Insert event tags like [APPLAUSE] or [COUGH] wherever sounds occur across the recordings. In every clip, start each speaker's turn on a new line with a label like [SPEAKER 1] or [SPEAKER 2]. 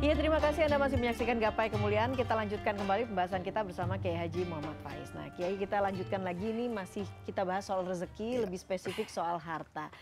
[SPEAKER 1] Iya terima kasih Anda masih menyaksikan Gapai Kemuliaan. Kita lanjutkan kembali pembahasan kita bersama Kiai Haji Muhammad Faiz. Nah Kiai kita lanjutkan lagi ini masih kita bahas soal rezeki, ya. lebih spesifik soal harta.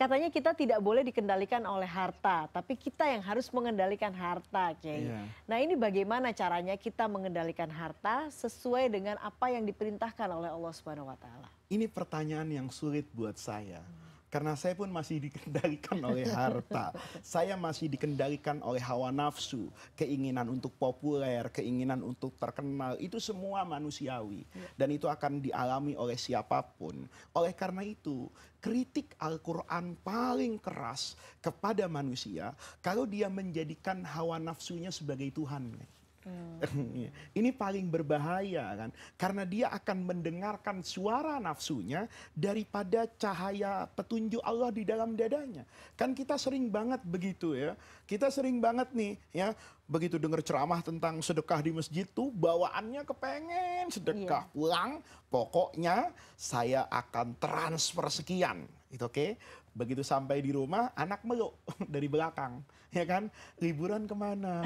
[SPEAKER 1] Katanya kita tidak boleh dikendalikan oleh harta, tapi kita yang harus mengendalikan harta, Kiai. Ya. Nah ini bagaimana caranya kita mengendalikan harta sesuai dengan apa yang diperintahkan oleh Allah Subhanahu Wa Taala?
[SPEAKER 2] Ini pertanyaan yang sulit buat saya. Hmm karena saya pun masih dikendalikan oleh harta. saya masih dikendalikan oleh hawa nafsu. Keinginan untuk populer, keinginan untuk terkenal. Itu semua manusiawi. Dan itu akan dialami oleh siapapun. Oleh karena itu, kritik Al-Quran paling keras kepada manusia. Kalau dia menjadikan hawa nafsunya sebagai Tuhan. [LAUGHS] ini paling berbahaya kan karena dia akan mendengarkan suara nafsunya daripada cahaya petunjuk Allah di dalam dadanya kan kita sering banget begitu ya kita sering banget nih ya begitu dengar ceramah tentang sedekah di masjid tuh bawaannya kepengen sedekah iya. pulang pokoknya saya akan transfer sekian itu oke okay? begitu sampai di rumah anak meluk [LAUGHS] dari belakang ya kan liburan kemana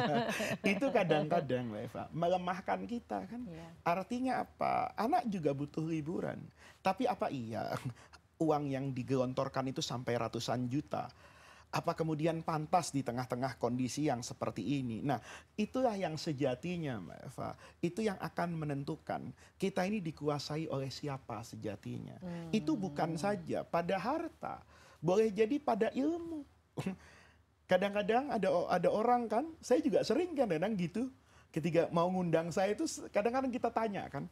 [SPEAKER 2] [LAUGHS] itu kadang-kadang Eva melemahkan kita kan yeah. artinya apa anak juga butuh liburan tapi apa iya [LAUGHS] uang yang digelontorkan itu sampai ratusan juta apa kemudian pantas di tengah-tengah kondisi yang seperti ini? Nah, itulah yang sejatinya, Mbak Eva. Itu yang akan menentukan kita ini dikuasai oleh siapa sejatinya. Hmm. Itu bukan saja pada harta, boleh jadi pada ilmu. [LAUGHS] Kadang-kadang ada ada orang kan, saya juga sering kan kadang gitu. Ketika mau ngundang saya itu kadang-kadang kita tanya kan,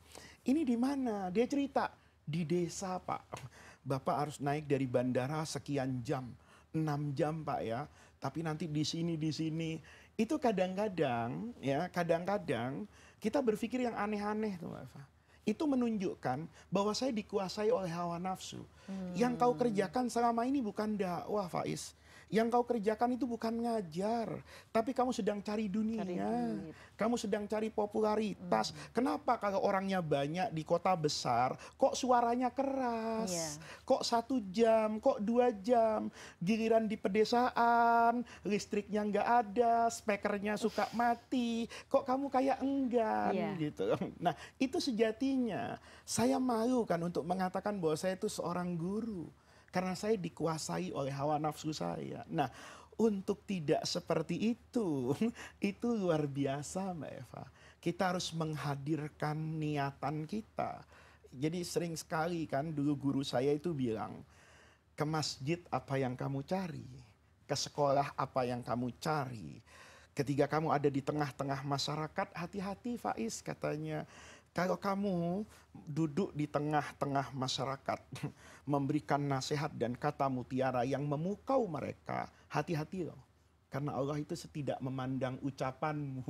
[SPEAKER 2] ini di mana? Dia cerita di desa, Pak. [LAUGHS] Bapak harus naik dari bandara sekian jam enam jam pak ya tapi nanti di sini di sini itu kadang-kadang ya kadang-kadang kita berpikir yang aneh-aneh tuh Eva itu menunjukkan bahwa saya dikuasai oleh hawa nafsu hmm. yang kau hmm. kerjakan selama ini bukan dakwah Faiz yang kau kerjakan itu bukan ngajar, tapi kamu sedang cari dunia. Cari kamu sedang cari popularitas. Hmm. Kenapa kalau orangnya banyak di kota besar, kok suaranya keras? Yeah. Kok satu jam, kok dua jam? Giliran di pedesaan, listriknya nggak ada, spekernya suka mati. Kok kamu kayak enggan yeah. gitu? [LAUGHS] Nah itu sejatinya saya malu kan untuk mengatakan bahwa saya itu seorang guru karena saya dikuasai oleh hawa nafsu saya. Nah, untuk tidak seperti itu, [LAUGHS] itu luar biasa Mbak Eva. Kita harus menghadirkan niatan kita. Jadi sering sekali kan dulu guru saya itu bilang, ke masjid apa yang kamu cari, ke sekolah apa yang kamu cari. Ketika kamu ada di tengah-tengah masyarakat, hati-hati Faiz katanya kalau kamu duduk di tengah-tengah masyarakat, [LAUGHS] memberikan nasihat dan kata mutiara yang memukau mereka, hati-hati loh. Karena Allah itu setidak memandang ucapanmu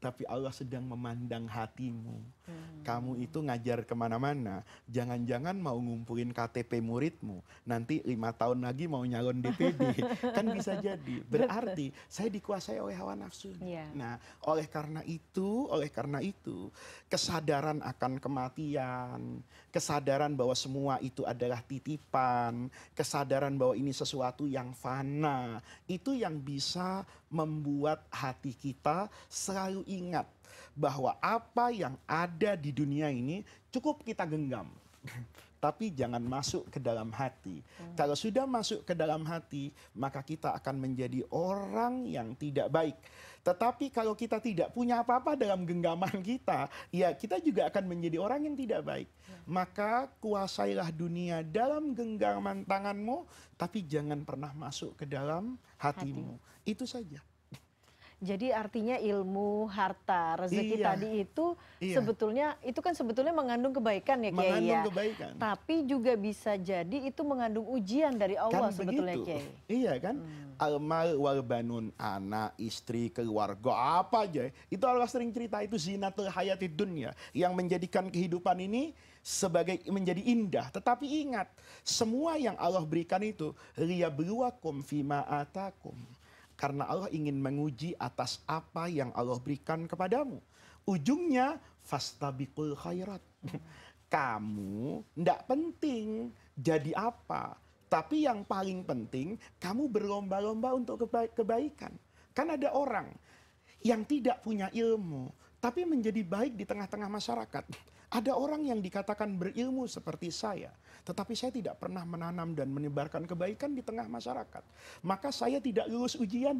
[SPEAKER 2] tapi Allah sedang memandang hatimu. Hmm. Kamu itu ngajar kemana-mana, jangan-jangan mau ngumpulin KTP muridmu, nanti lima tahun lagi mau nyalon DPD, [LAUGHS] kan bisa jadi. Berarti saya dikuasai oleh hawa nafsu. Yeah. Nah, oleh karena itu, oleh karena itu, kesadaran akan kematian, kesadaran bahwa semua itu adalah titipan, kesadaran bahwa ini sesuatu yang fana, itu yang bisa membuat hati kita selalu ingat bahwa apa yang ada di dunia ini cukup kita genggam. [LAUGHS] Tapi jangan masuk ke dalam hati. Hmm. Kalau sudah masuk ke dalam hati, maka kita akan menjadi orang yang tidak baik. Tetapi kalau kita tidak punya apa-apa dalam genggaman [LAUGHS] kita, ya kita juga akan menjadi orang yang tidak baik. Hmm. Maka kuasailah dunia dalam genggaman tanganmu, tapi jangan pernah masuk ke dalam hatimu. Hati. Itu saja.
[SPEAKER 1] Jadi artinya ilmu, harta, rezeki iya. tadi itu iya. sebetulnya itu kan sebetulnya mengandung kebaikan ya Kiai ya. mengandung kebaikan. Tapi juga bisa jadi itu mengandung ujian dari kan Allah kan sebetulnya Kiai.
[SPEAKER 2] Iya kan? Hmm. Almar warbanun anak, istri, keluarga, apa aja. Itu Allah sering cerita itu zinatul hayati dunia yang menjadikan kehidupan ini sebagai menjadi indah. Tetapi ingat, semua yang Allah berikan itu liyabluwakum fima atakum karena Allah ingin menguji atas apa yang Allah berikan kepadamu. Ujungnya fastabiqul khairat. [LAUGHS] Kamu tidak penting jadi apa. Tapi yang paling penting kamu berlomba-lomba untuk kebaikan. Kan ada orang yang tidak punya ilmu tapi menjadi baik di tengah-tengah masyarakat [LAUGHS] Ada orang yang dikatakan berilmu seperti saya, tetapi saya tidak pernah menanam dan menyebarkan kebaikan di tengah masyarakat. Maka saya tidak lulus ujian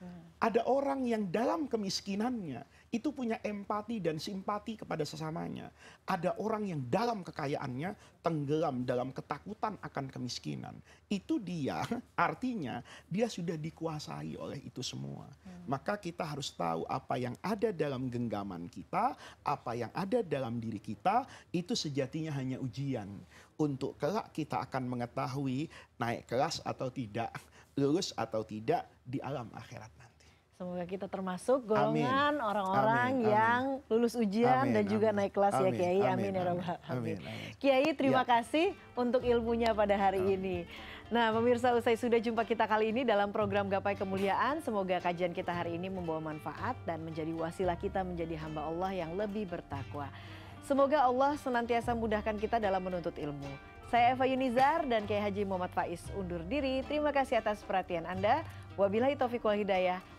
[SPEAKER 2] hmm. Ada orang yang dalam kemiskinannya itu punya empati dan simpati kepada sesamanya. Ada orang yang dalam kekayaannya tenggelam dalam ketakutan akan kemiskinan. Itu dia [LAUGHS] artinya dia sudah dikuasai oleh itu semua. Hmm. Maka kita harus tahu apa yang ada dalam genggaman kita, apa yang ada dalam diri kita itu sejatinya hanya ujian untuk kelak kita akan mengetahui naik kelas atau tidak, lulus atau tidak di alam akhirat nanti.
[SPEAKER 1] Semoga kita termasuk golongan orang-orang yang lulus ujian amin, dan amin, juga naik kelas ya, amin, ya Kiai. Amin, amin ya Rabbal Amin. Kiai terima ya. kasih untuk ilmunya pada hari amin. Ya. ini. Nah, pemirsa usai sudah jumpa kita kali ini dalam program Gapai Kemuliaan. Semoga kajian kita hari ini membawa manfaat dan menjadi wasilah kita menjadi hamba Allah yang lebih bertakwa. Semoga Allah senantiasa mudahkan kita dalam menuntut ilmu. Saya Eva Yunizar dan Kiai Haji Muhammad Faiz undur diri. Terima kasih atas perhatian Anda. Wabillahi taufiq wal hidayah.